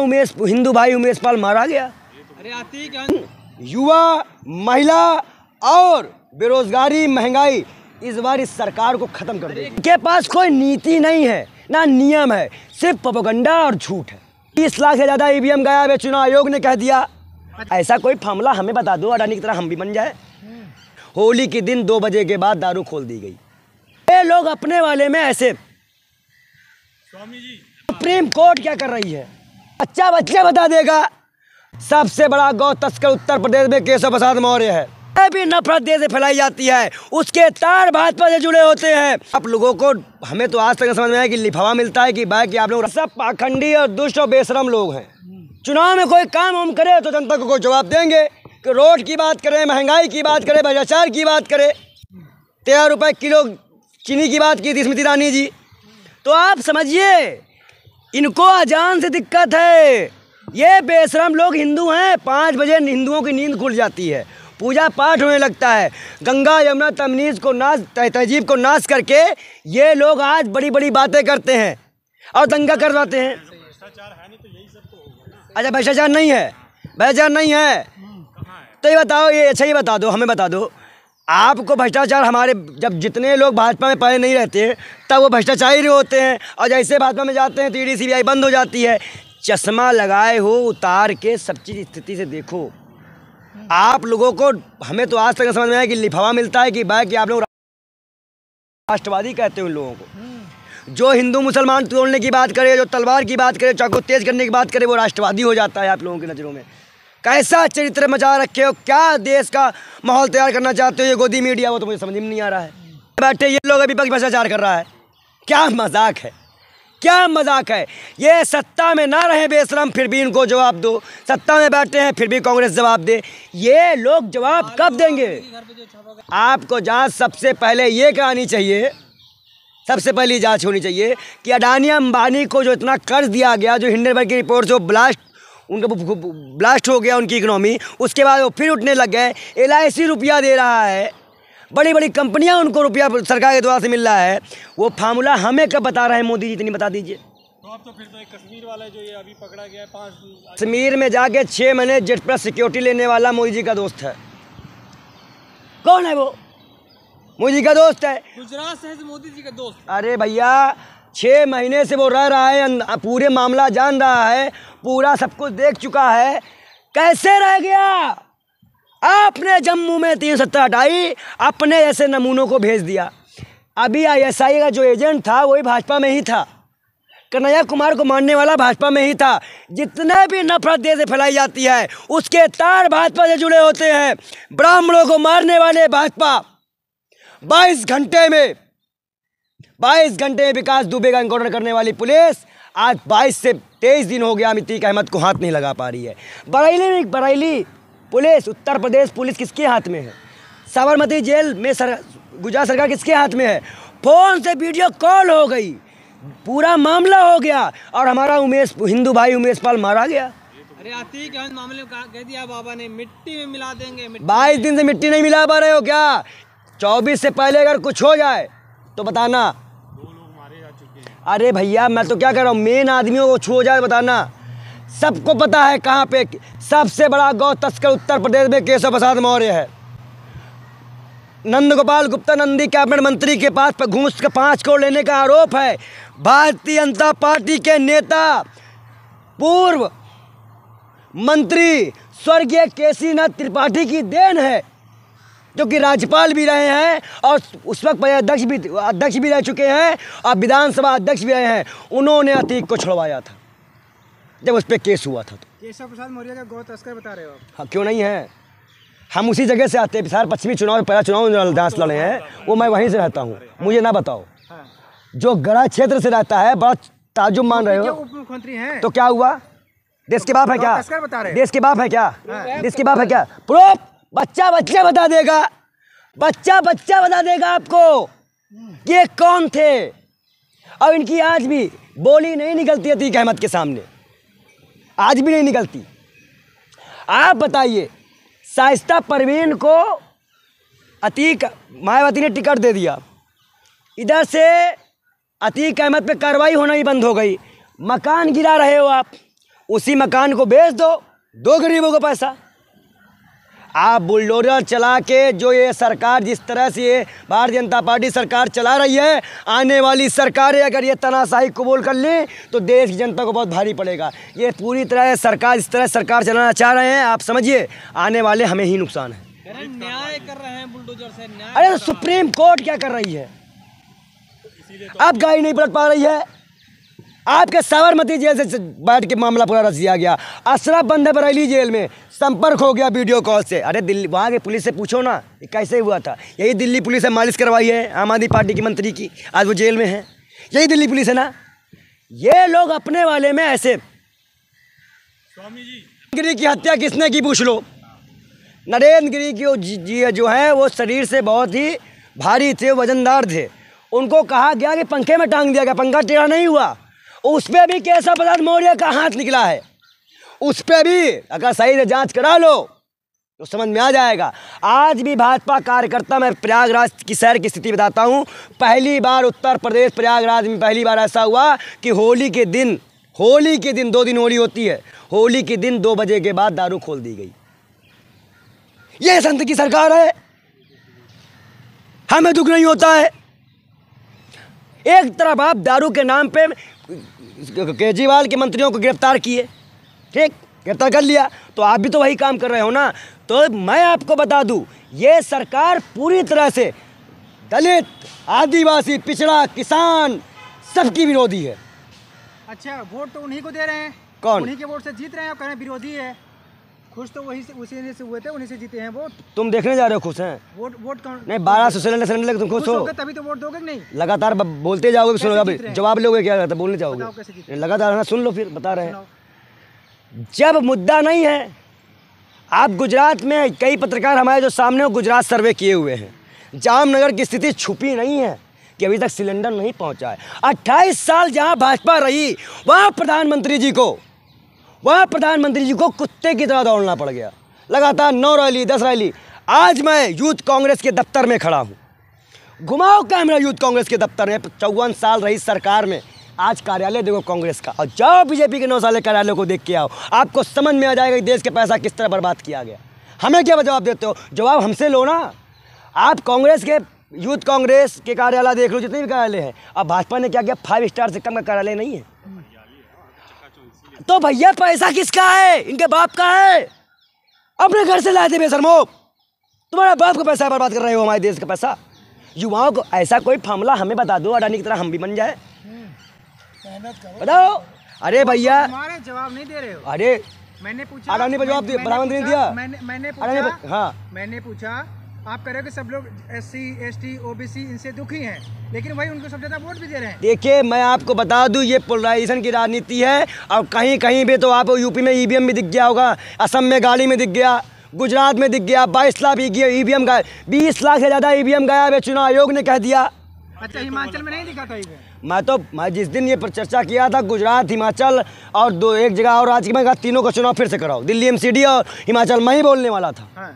उमेश हिंदू भाई उमेश पाल मारा गया अरे युवा महिला और बेरोजगारी महंगाई इस बार इस सरकार को ख़त्म कर देगी के पास कोई नीति नहीं है ना नियम है सिर्फ पपोगंडा और झूठ है तीस लाख से ज़्यादा ईवीएम e गया है चुनाव आयोग ने कह दिया ऐसा कोई फॉर्मूला हमें बता दो अडानी की तरह हम भी बन जाए होली के दिन दो बजे के बाद दारू खोल दी गई ये लोग अपने वाले में ऐसे सुप्रीम कोर्ट क्या कर रही है बच्चा बच्चे बता देगा सबसे बड़ा गौ तस्कर उत्तर प्रदेश में केशव प्रसाद मौर्य है भी नफरत देश से फैलाई जाती है उसके तार भाजपा से जुड़े होते हैं आप लोगों को हमें तो आज तक समझ में आया कि लिफावा मिलता है कि भाई कि आप लोग सब पाखंडी और दुष्ट और बेशरम लोग हैं चुनाव में कोई काम वाम करे तो जनता को कोई जवाब देंगे कि रोड की बात करें महंगाई की बात करें भ्रष्टाचार की बात करें तेरह रुपये किलो चीनी की बात की थी स्मृति ईरानी जी तो आप समझिए इनको अजान से दिक्कत है ये बेशरम लोग हिंदू हैं पाँच बजे हिंदुओं की नींद खुल जाती है पूजा पाठ होने लगता है गंगा यमुना तमनीज़ को नाश तहजीब को नाश करके ये लोग आज बड़ी बड़ी बातें करते हैं और दंगा करवाते हैं अच्छा भ्रष्टाचार नहीं है भ्रष्टाचार नहीं है तो ये बताओ ये अच्छा ये बता दो हमें बता दो आपको भ्रष्टाचार हमारे जब जितने लोग भाजपा में पढ़े नहीं रहते तब वो भ्रष्टाचारी ही होते हैं और जैसे भाजपा में जाते हैं तो ई डी बंद हो जाती है चश्मा लगाए हो उतार के सब चीज़ स्थिति से देखो आप लोगों को हमें तो आज तक समझ में आया कि लिफावा मिलता है कि भाई कि आप लोग राष्ट्रवादी कहते हैं उन लोगों को जो हिंदू मुसलमान तोड़ने की बात करे जो तलवार की बात करे चाकू तेज करने की बात करे वो राष्ट्रवादी हो जाता है आप लोगों की नज़रों में कैसा चरित्र मचा रखे हो क्या देश का माहौल तैयार करना चाहते हो ये गोदी मीडिया वो तो मुझे समझ में नहीं आ रहा है बैठे ये लोग अभी पक्ष भ्रष्टाचार कर रहा है क्या मजाक है क्या मजाक है ये सत्ता में ना रहे बेशरम फिर भी इनको जवाब दो सत्ता में बैठे हैं फिर भी कांग्रेस जवाब दे ये लोग जवाब कब देंगे आपको जांच सबसे पहले ये करानी चाहिए सबसे पहली जांच होनी चाहिए कि अडानी अंबानी को जो इतना कर्ज दिया गया जो हिंडनबर्ग की रिपोर्ट जो ब्लास्ट उनका ब्लास्ट हो गया उनकी इकनॉमी उसके बाद वो फिर उठने लग गए एल आई रुपया दे रहा है बड़ी बड़ी कंपनियां उनको रुपया सरकार के द्वारा से मिल रहा है वो फार्मूला हमें कब बता रहे हैं मोदी जी इतनी बता दीजिए तो तो फिर तो कश्मीर वाला जो ये अभी पकड़ा गया है पाँच कश्मीर में जाके छः महीने जेट प्लस सिक्योरिटी लेने वाला मोदी जी का दोस्त है कौन है वो मोदी जी का दोस्त है गुजरात से मोदी जी का दोस्त अरे भैया छः महीने से वो रह रहा है पूरे मामला जान रहा है पूरा सब कुछ देख चुका है कैसे रह गया आपने जम्मू में तीन सत्तर हटाई अपने ऐसे नमूनों को भेज दिया अभी आईएसआई का जो एजेंट था वही भाजपा में ही था कन्हैया कुमार को मानने वाला भाजपा में ही था जितने भी नफरत देश से फैलाई जाती है उसके तार भाजपा से जुड़े होते हैं ब्राह्मणों को मारने वाले भाजपा बाईस घंटे में 22 घंटे में विकास दुबे का इंकाउंटर करने वाली पुलिस आज 22 से 23 दिन हो गया अमितीक अहमद को हाथ नहीं लगा पा रही है बरेली में बरेली पुलिस उत्तर प्रदेश पुलिस किसके हाथ में है साबरमती जेल में सर गुजरात सरकार किसके हाथ में है फ़ोन से वीडियो कॉल हो गई पूरा मामला हो गया और हमारा उमेश हिंदू भाई उमेश पाल मारा गया अरे आतिक अहमद मामले में कह दिया बाबा ने मिट्टी में मिला देंगे बाईस दिन से मिट्टी नहीं मिला पा रहे हो क्या चौबीस से पहले अगर कुछ हो जाए तो बताना अरे भैया मैं तो क्या कह रहा हूँ मेन आदमियों को छू जाए बताना सबको पता है कहाँ पे सबसे बड़ा गौ तस्कर उत्तर प्रदेश में केशव प्रसाद मौर्य है नंद गोपाल गुप्ता नंदी कैबिनेट मंत्री के पास पर घूस के पाँच करोड़ लेने का आरोप है भारतीय जनता पार्टी के नेता पूर्व मंत्री स्वर्गीय केसीनाथ त्रिपाठी की देन है जो कि राज्यपाल भी रहे हैं और उस वक्त अध्यक्ष भी अध्यक्ष भी रह चुके हैं और विधानसभा अध्यक्ष भी रहे हैं उन्होंने अतीक को छुड़वाया था जब उस पर केस हुआ था तो केशव प्रसाद मौर्य का गौ तस्कर बता रहे हो आप हाँ क्यों नहीं है हम उसी जगह से आते हैं पश्चिमी चुनाव में पहला चुनाव दास लड़े हैं वो मैं वहीं से रहता हूँ मुझे ना बताओ हाँ। जो गढ़ा क्षेत्र से रहता है बड़ा ताजुब मान रहे हो तो उप मुख्यमंत्री हैं तो क्या हुआ देश के बाप है तो क्या देश के बाप है क्या हाँ। देश के बाप है क्या प्रोफ बच्चा बच्चा बता देगा बच्चा बच्चा बता देगा आपको ये कौन थे और इनकी आज भी बोली नहीं निकलती अतीक अहमद के सामने आज भी नहीं निकलती आप बताइए साइस्ता परवीन को अतीक मायावती ने टिकट दे दिया इधर से अतीक अहमद पे कार्रवाई होना ही बंद हो गई मकान गिरा रहे हो आप उसी मकान को बेच दो दो गरीबों को पैसा आप बुलडोजर चला के जो ये सरकार जिस तरह से ये भारतीय जनता पार्टी सरकार चला रही है आने वाली सरकारें अगर ये तनाशाही कबूल कर लें तो देश की जनता को बहुत भारी पड़ेगा ये पूरी तरह सरकार इस तरह सरकार चलाना चाह रहे हैं आप समझिए आने वाले हमें ही नुकसान है न्याय कर रहे हैं बुलडोजर से न्याय अरे सुप्रीम कोर्ट क्या कर रही है अब गाड़ी नहीं पलट पा रही है आपके साबरमती जेल से बैठ के मामला पूरा रच दिया गया अशरफ बंद है बरेली जेल में संपर्क हो गया वीडियो कॉल से अरे दिल्ली वहाँ के पुलिस से पूछो ना कैसे हुआ था यही दिल्ली पुलिस है मालिश करवाई है आम आदमी पार्टी की मंत्री की आज वो जेल में है यही दिल्ली पुलिस है ना ये लोग अपने वाले में ऐसे स्वामी जी की हत्या किसने की पूछ लो नरेंद्र गिरी की जी जो है वो शरीर से बहुत ही भारी थे वजनदार थे उनको कहा गया कि पंखे में टांग दिया गया पंखा टेढ़ा नहीं हुआ उस पर भी केशव प्रसाद मौर्य का हाथ निकला है उस पर भी अगर सही से जांच करा लो तो समझ में आ जाएगा आज भी भाजपा कार्यकर्ता मैं प्रयागराज की शहर की स्थिति बताता हूँ पहली बार उत्तर प्रदेश प्रयागराज में पहली बार ऐसा हुआ कि होली के दिन होली के दिन दो दिन होली होती है होली के दिन दो बजे के बाद दारू खोल दी गई ये संत की सरकार है हमें दुख नहीं होता है एक तरफ आप दारू के नाम पे केजरीवाल के मंत्रियों को गिरफ्तार किए ठीक गिरफ्तार कर लिया तो आप भी तो वही काम कर रहे हो ना तो मैं आपको बता दूँ ये सरकार पूरी तरह से दलित आदिवासी पिछड़ा किसान सबकी विरोधी है अच्छा वोट तो उन्हीं को दे रहे हैं कौन उन्हीं के वोट से जीत रहे हैं और कह रहे हैं विरोधी है खुश तो वही से उसी से हुए थे उन्हीं से जीते हैं वोट तुम देखने जा रहे हो खुश हैं वोट वोट कौन नहीं बारह सौ सिलेंडर सिलेंडर लेकर तुम खुश हो तभी तो वोट दोगे नहीं लगातार बोलते जाओगे सुनोगे जवाब लोगे क्या लगता बोलने जाओगे लगातार ना सुन लो फिर बता रहे हैं जब मुद्दा नहीं है आप गुजरात में कई पत्रकार हमारे जो सामने गुजरात सर्वे किए हुए हैं जामनगर की स्थिति छुपी नहीं है कि अभी तक सिलेंडर नहीं पहुंचा है अट्ठाईस साल जहां भाजपा रही वहां प्रधानमंत्री जी को वहाँ प्रधानमंत्री जी को कुत्ते की तरह दौड़ना पड़ गया लगातार नौ रैली दस रैली आज मैं यूथ कांग्रेस के दफ्तर में खड़ा हूँ घुमाओ कैमरा यूथ कांग्रेस के दफ्तर में चौवन साल रही सरकार में आज कार्यालय देखो कांग्रेस का और जाओ बीजेपी के नौ साल कार्यालय को देख के आओ आपको समझ में आ जाएगा कि देश के पैसा किस तरह बर्बाद किया गया हमें क्या जवाब देते हो जवाब हमसे लो ना आप कांग्रेस के यूथ कांग्रेस के कार्यालय देख लो जितने भी कार्यालय हैं अब भाजपा ने क्या किया फाइव स्टार से कम का कार्यालय नहीं है तो भैया पैसा किसका है इनके बाप का है अपने घर से लाए थे बेसरमो तुम्हारे बाप का पैसा बर्बाद कर रहे हो हमारे देश का पैसा युवाओं को ऐसा कोई फॉर्मूला हमें बता दो अडानी की तरह हम भी बन जाए बताओ अरे तो भैया जवाब नहीं दे रहे हो अरे मैंने पूछा अडानी पर जवाब बरामद नहीं दिया मैंने मैंने पूछा, हाँ मैंने पूछा आप कह रहे हो कि सब लोग S C S T O B C इनसे दुखी हैं लेकिन वही उनको सब ज़्यादा वोट भी दे रहे हैं देखिए मैं आपको बता दूं ये पोलराइजेशन की राजनीति है और कहीं कहीं भी तो आप यूपी में ईवीएम e भी दिख गया होगा असम में गाड़ी में दिख गया गुजरात में दिख गया बाईस लाख ई वी एम गाय बीस लाख से ज़्यादा ई e गया है चुनाव आयोग ने कह दिया अच्छा हिमाचल में नहीं दिखा था e मैं तो मैं जिस दिन ये पर चर्चा किया था गुजरात हिमाचल और दो एक जगह और राज्य में तीनों का चुनाव फिर से कराओ दिल्ली एमसीडी और हिमाचल में ही बोलने वाला था हाँ।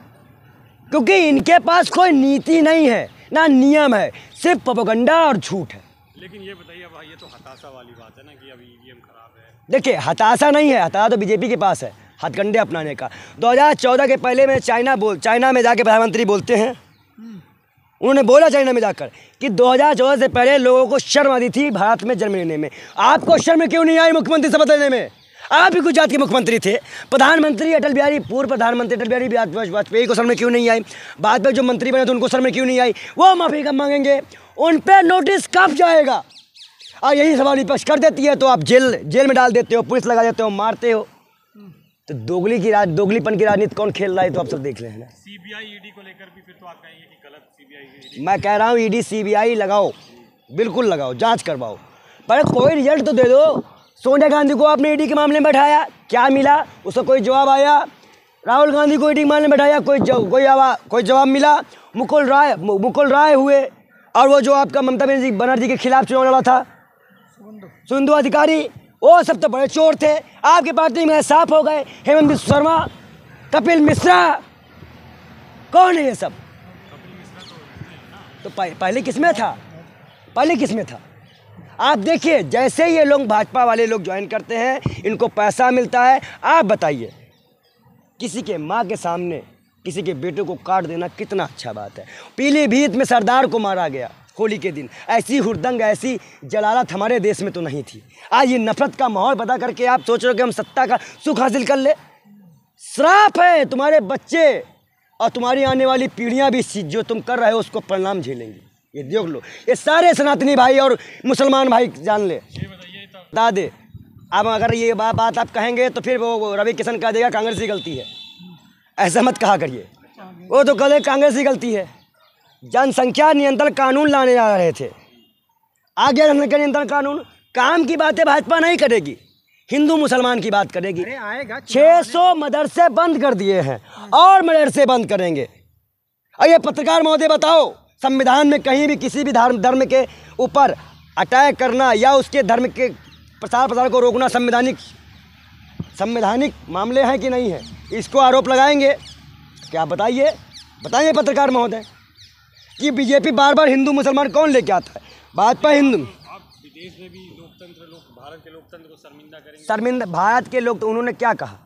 क्योंकि इनके पास कोई नीति नहीं है ना नियम है सिर्फ पपोगंडा और झूठ है लेकिन ये बताइए भाई ये तो हताशा वाली बात है ना कि अभी ईवीएम e खराब है देखिए हताशा नहीं है हताशा तो बीजेपी के पास है हथकंडे अपनाने का 2014 के पहले में चाइना बोल चाइना में जाके प्रधानमंत्री बोलते हैं हम्म। उन्होंने बोला चाइना में जाकर कि 2014 से पहले लोगों को शर्म आती थी भारत में जन्म लेने में आपको शर्म क्यों नहीं आई मुख्यमंत्री शपथ लेने में आप ही गुजरात के मुख्यमंत्री थे प्रधानमंत्री अटल बिहारी पूर्व प्रधानमंत्री अटल बिहारी वाजपेयी को सर में क्यों नहीं आई बाद में जो मंत्री बने थे तो उनको शर्म क्यों नहीं आई वो माफ़ी कब मांगेंगे उन पर नोटिस कब जाएगा और यही सवाल विपक्ष कर देती है तो आप जेल जेल में डाल देते हो पुलिस लगा देते हो मारते हो तो दोगली की राज दोगलीपन की राजनीति कौन खेल रहा है तो आप सब देख रहे हैं सीबीआई ईडी को लेकर भी फिर तो आप कहेंगे कि गलत सीबीआई मैं कह रहा हूँ ईडी सीबीआई लगाओ बिल्कुल लगाओ जांच करवाओ पर कोई रिजल्ट तो दे दो सोनिया गांधी को आपने ईडी के मामले में बैठाया क्या मिला उसका कोई जवाब आया राहुल गांधी को ईडी के मामले में बैठाया कोई जव, कोई आवा, कोई जवाब मिला मुकुल राय मुकुल राय हुए और वो जो आपका ममता बनर्जी बनर्जी के खिलाफ चुनाव लड़ा था सुंदू अधिकारी वो सब तो बड़े चोर थे आपके पार्टी तो में साफ हो गए हेमंत शर्मा कपिल मिश्रा कौन है ये सब तो पहले किसमें था पहले किस में था आप देखिए जैसे ये लोग भाजपा वाले लोग ज्वाइन करते हैं इनको पैसा मिलता है आप बताइए किसी के माँ के सामने किसी के बेटे को काट देना कितना अच्छा बात है पीलीभीत में सरदार को मारा गया होली के दिन ऐसी हुरदंग ऐसी जलालत हमारे देश में तो नहीं थी आज ये नफरत का माहौल बता करके आप सोच रहे हो कि हम सत्ता का सुख हासिल कर ले श्राप है तुम्हारे बच्चे और तुम्हारी आने वाली पीढ़ियाँ भी जो तुम कर रहे हो उसको परिणाम झेलेंगी ये देख लो ये सारे सनातनी भाई और मुसलमान भाई जान ले बता दे अब अगर ये बा, बात आप कहेंगे तो फिर वो रवि किशन कह देगा कांग्रेस की गलती है ऐसा मत कहा करिए वो तो कह कांग्रेस की गलती है जनसंख्या नियंत्रण कानून लाने जा रहे थे आगे जनसंख्या नियंत्रण कानून काम की बातें भाजपा नहीं करेगी हिंदू मुसलमान की बात करेगी छः सौ मदरसे बंद कर दिए हैं और मदरसे बंद करेंगे अरे पत्रकार महोदय बताओ संविधान में कहीं भी किसी भी धर्म धर्म के ऊपर अटैक करना या उसके धर्म के प्रसार प्रसार को रोकना संवैधानिक संवैधानिक मामले हैं कि नहीं है इसको आरोप लगाएंगे क्या बताइए बताइए पत्रकार महोदय कि बीजेपी बार बार हिंदू मुसलमान कौन लेके आता है भाजपा हिंदू लोकतंत्र भारत के लोकतंत्र को शर्मिंदा शर्मिंदा भारत के लोग तो उन्होंने क्या कहा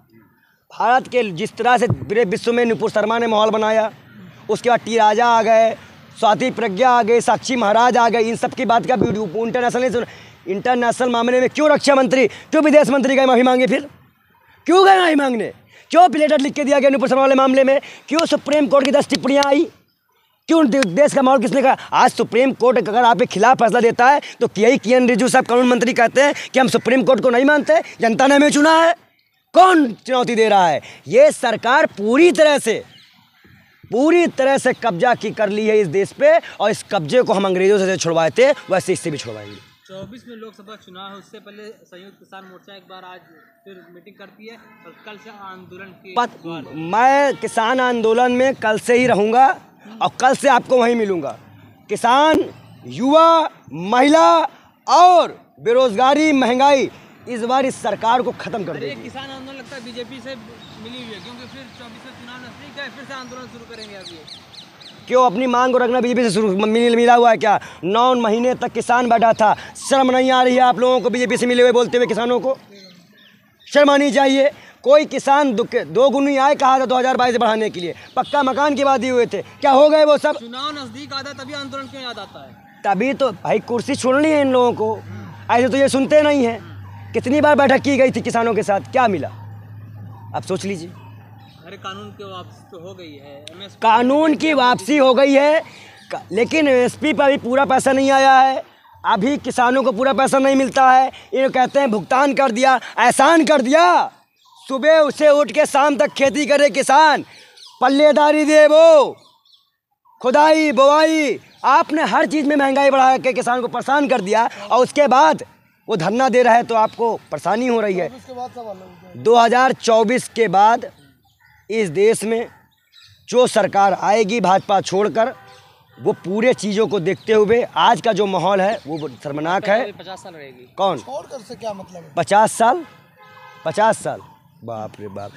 भारत के जिस तरह से पूरे विश्व में नुपुर शर्मा ने माहौल बनाया उसके बाद टी राजा आ गए स्वाति प्रज्ञा आ गए साक्षी महाराज आ गए इन सब की बात का वीडियो इंटरनेशनल नहीं सुन इंटरनेशनल मामले में क्यों रक्षा मंत्री क्यों विदेश मंत्री गए माफ़ी मांगे फिर क्यों गए माफ़ी मांगने क्यों प्लेटर लिख के दिया गया अनुपुर वाले मामले में क्यों सुप्रीम कोर्ट की दस टिप्पणियाँ आई क्यों देश का माहौल किसने कहा आज सुप्रीम कोर्ट अगर आपके खिलाफ फैसला देता है तो यही किन रिजू साहब कानून मंत्री कहते हैं कि हम सुप्रीम कोर्ट को नहीं मानते जनता ने हमें चुना है कौन चुनौती दे रहा है ये सरकार पूरी तरह से पूरी तरह से कब्जा की कर ली है इस देश पे और इस कब्जे को हम अंग्रेजों से छुड़वाए थे वैसे इससे भी छुड़वाएंगे चौबीस में लोकसभा चुनाव है उससे पहले संयुक्त किसान मोर्चा एक बार आज फिर मीटिंग करती है और कल से आंदोलन मैं किसान आंदोलन में कल से ही रहूंगा और कल से आपको वहीं मिलूंगा किसान युवा महिला और बेरोजगारी महंगाई इस बार इस सरकार को खत्म कर दे किसान आंदोलन लगता है बीजेपी से मिली हुई है क्योंकि फिर चौबीस में चुनाव नजदीक है फिर से आंदोलन शुरू करेंगे अभी क्यों अपनी मांग को रखना बीजेपी से शुरू मिल मिला हुआ है क्या नौ महीने तक किसान बैठा था शर्म नहीं आ रही है आप लोगों को बीजेपी से मिले हुए बोलते हुए किसानों को शर्म आनी चाहिए कोई किसान दो गुनी आए कहा था दो हज़ार बाईस बढ़ाने के लिए पक्का मकान की ही हुए थे क्या हो गए वो सब चुनाव नज़दीक आता तभी आंदोलन क्यों याद आता है तभी तो भाई कुर्सी छोड़नी है इन लोगों को ऐसे तो ये सुनते नहीं हैं कितनी बार बैठक की गई थी किसानों के साथ क्या मिला आप सोच लीजिए अरे कानून की वापसी तो हो गई है कानून की वापसी हो गई है लेकिन एमएसपी पर अभी पूरा पैसा नहीं आया है अभी किसानों को पूरा पैसा नहीं मिलता है ये कहते हैं भुगतान कर दिया एहसान कर दिया सुबह उसे उठ के शाम तक खेती करे किसान पल्लेदारी दे वो खुदाई बोवाई आपने हर चीज़ में महंगाई बढ़ा के किसान को परेशान कर दिया और उसके बाद वो धरना दे रहा है तो आपको परेशानी हो रही है 2024 के बाद इस देश में जो सरकार आएगी भाजपा छोड़कर वो पूरे चीज़ों को देखते हुए आज का जो माहौल है वो शर्मनाक है पचास साल रहेगी कौन छोड़कर से क्या मतलब पचास साल पचास साल बाप रे बाप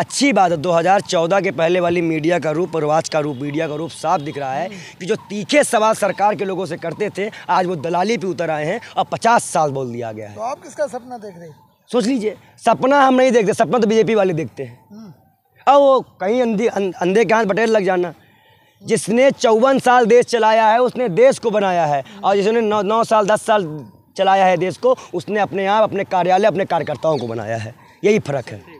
अच्छी बात है 2014 के पहले वाली मीडिया का रूप और आज का रूप मीडिया का रूप साफ दिख रहा है कि जो तीखे सवाल सरकार के लोगों से करते थे आज वो दलाली पे उतर आए हैं और पचास साल बोल दिया गया है तो आप किसका सपना देख रहे हैं सोच लीजिए सपना हम नहीं देखते सपना तो बीजेपी वाले देखते हैं और हम्म। वो कहीं अंधे अं, अंधे के हाथ पटेल लग जाना जिसने चौवन साल देश चलाया है उसने देश को बनाया है और जिसने नौ नौ साल दस साल चलाया है देश को उसने अपने आप अपने कार्यालय अपने कार्यकर्ताओं को बनाया है यही फ़र्क है